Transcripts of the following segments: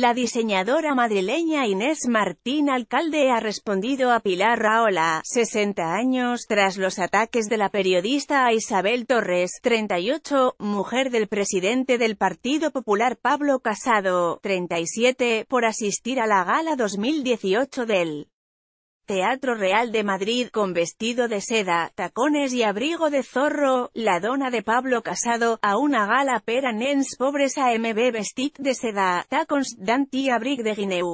La diseñadora madrileña Inés Martín Alcalde ha respondido a Pilar Raola, 60 años, tras los ataques de la periodista Isabel Torres, 38, mujer del presidente del Partido Popular Pablo Casado, 37, por asistir a la gala 2018 del Teatro Real de Madrid, con vestido de seda, tacones y abrigo de zorro, la dona de Pablo Casado, a una gala pera nens pobres AMB vestit de seda, tacons danti abrig de guineu.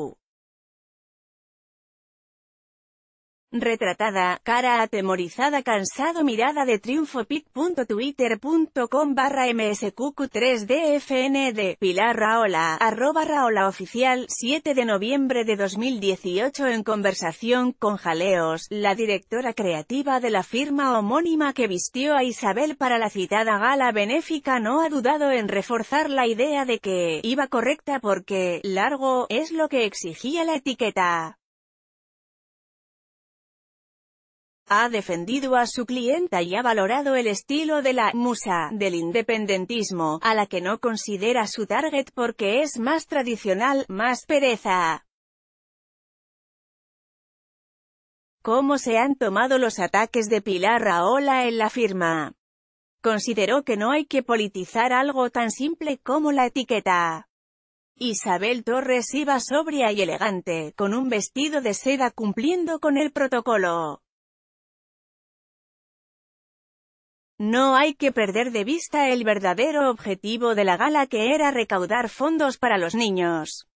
retratada, cara atemorizada cansado mirada de triunfo pic.twitter.com barra msqq3dfnd, Pilar Raola, arroba Raola oficial, 7 de noviembre de 2018 en conversación con Jaleos, la directora creativa de la firma homónima que vistió a Isabel para la citada gala benéfica no ha dudado en reforzar la idea de que, iba correcta porque, largo, es lo que exigía la etiqueta. Ha defendido a su clienta y ha valorado el estilo de la «musa» del independentismo, a la que no considera su target porque es más tradicional, más pereza. Cómo se han tomado los ataques de Pilar Raola en la firma. Consideró que no hay que politizar algo tan simple como la etiqueta. Isabel Torres iba sobria y elegante, con un vestido de seda cumpliendo con el protocolo. No hay que perder de vista el verdadero objetivo de la gala que era recaudar fondos para los niños.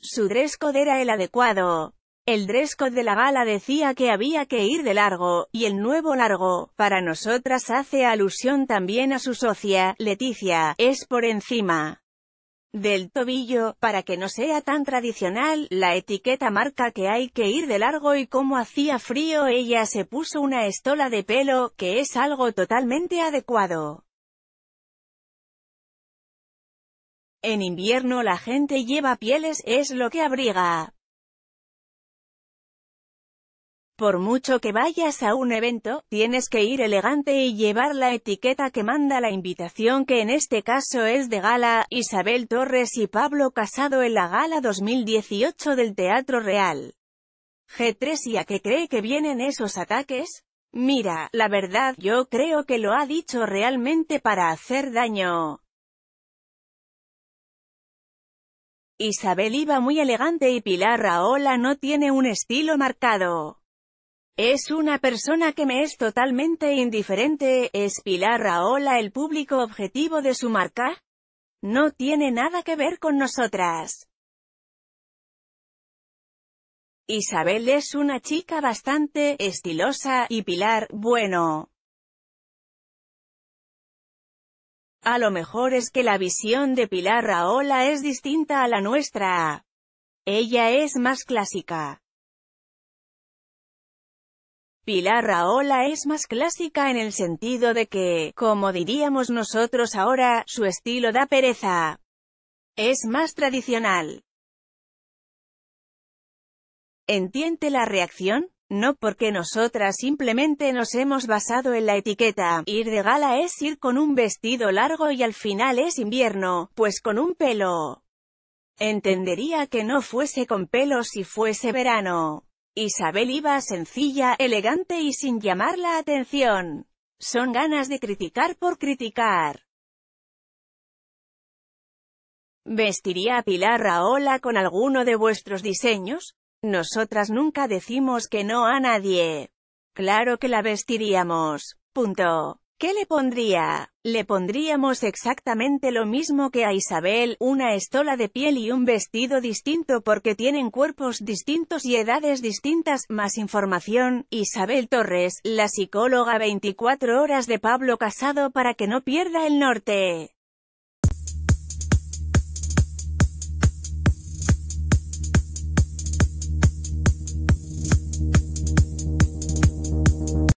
Su dress code era el adecuado. El dress code de la gala decía que había que ir de largo, y el nuevo largo, para nosotras hace alusión también a su socia, Leticia, es por encima del tobillo, para que no sea tan tradicional, la etiqueta marca que hay que ir de largo y como hacía frío ella se puso una estola de pelo, que es algo totalmente adecuado. En invierno la gente lleva pieles, es lo que abriga, por mucho que vayas a un evento, tienes que ir elegante y llevar la etiqueta que manda la invitación que en este caso es de gala, Isabel Torres y Pablo Casado en la gala 2018 del Teatro Real. G3 y a qué cree que vienen esos ataques? Mira, la verdad, yo creo que lo ha dicho realmente para hacer daño. Isabel iba muy elegante y Pilar Raola no tiene un estilo marcado. Es una persona que me es totalmente indiferente, ¿es Pilar Raola el público objetivo de su marca? No tiene nada que ver con nosotras. Isabel es una chica bastante estilosa, y Pilar, bueno. A lo mejor es que la visión de Pilar Raola es distinta a la nuestra. Ella es más clásica. Pilar Raola es más clásica en el sentido de que, como diríamos nosotros ahora, su estilo da pereza. Es más tradicional. ¿Entiende la reacción? No porque nosotras simplemente nos hemos basado en la etiqueta. Ir de gala es ir con un vestido largo y al final es invierno, pues con un pelo. Entendería que no fuese con pelo si fuese verano. Isabel iba sencilla, elegante y sin llamar la atención. Son ganas de criticar por criticar. ¿Vestiría a Pilar Raola con alguno de vuestros diseños? Nosotras nunca decimos que no a nadie. Claro que la vestiríamos. Punto. ¿Qué le pondría? Le pondríamos exactamente lo mismo que a Isabel, una estola de piel y un vestido distinto porque tienen cuerpos distintos y edades distintas. Más información, Isabel Torres, la psicóloga 24 horas de Pablo Casado para que no pierda el norte.